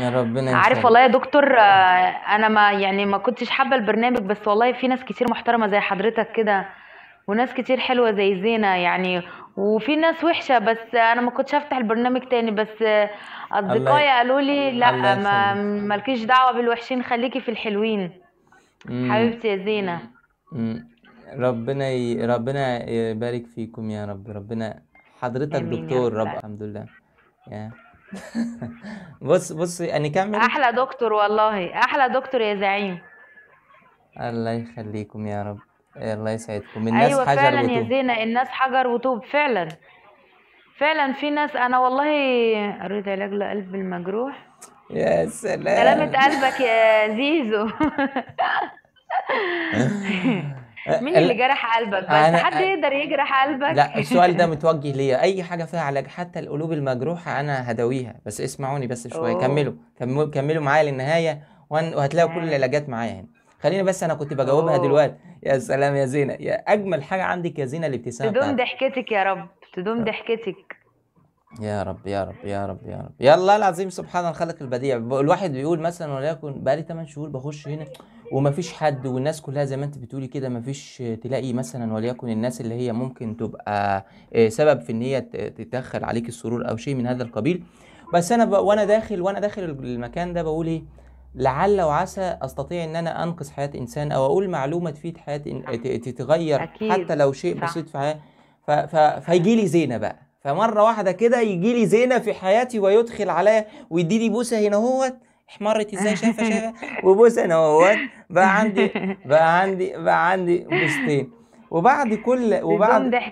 يا ربنا يسعدك عارف والله يا دكتور آه، انا ما يعني ما كنتش حابه البرنامج بس والله في ناس كتير محترمه زي حضرتك كده وناس كتير حلوه زي زينه يعني وفي ناس وحشه بس انا ما كنتش هفتح البرنامج تاني بس اصدقائي قالوا لي لا ما مالكيش دعوه بالوحشين خليكي في الحلوين حبيبتي يا زينه ربنا ي... ربنا يبارك فيكم يا رب ربنا حضرتك دكتور رب الحمد لله yeah. بص بص يعني كمل احلى دكتور والله احلى دكتور يا زعيم الله يخليكم يا رب الله يسعدكم الناس ايوه حجر فعلا وطوب يا زينة الناس حجر وطوب فعلا فعلا في ناس انا والله قريت علاج لقلب المجروح يا سلام سلامة قلبك يا زيزو آه، مين اللي جرح قلبك بس أنا حد آه، يقدر يجرح قلبك لا السؤال ده متوجه ليا اي حاجه فيها علاج حتى القلوب المجروحه انا هداويها بس اسمعوني بس شويه كملوا كملوا معايا للنهايه وهتلاقوا كل العلاجات معايا هنا خليني بس انا كنت بجاوبها دلوقتي يا سلام يا زينه يا اجمل حاجه عندك يا زينه الابتسامه تدوم ضحكتك يا رب تدوم ضحكتك يا رب يا رب يا رب يا رب يا الله العظيم سبحان الخالق البديع الواحد بيقول مثلا وليكن بقالي 8 شهور بخش هنا ومفيش حد والناس كلها زي ما انت بتقولي كده مفيش تلاقي مثلا وليكن الناس اللي هي ممكن تبقى آه، سبب في ان هي تتدخل عليك السرور او شيء من هذا القبيل بس انا ب... وانا داخل وانا داخل المكان ده بقول ايه لعل وعسى استطيع ان انا انقذ حياه انسان او اقول معلومه تفيد حياه إن... تتغير أكيد. حتى لو شيء بسيط في حياتي ف... ف... فيجي لي زينه بقى فمره واحده كده يجي لي زينه في حياتي ويدخل عليا ويديني بوسه هنا اهوت حمرت ازاي شايفه شايفه وبص انا اهوت بقى عندي بقى عندي بقى عندي بوستين وبعد كل وبعد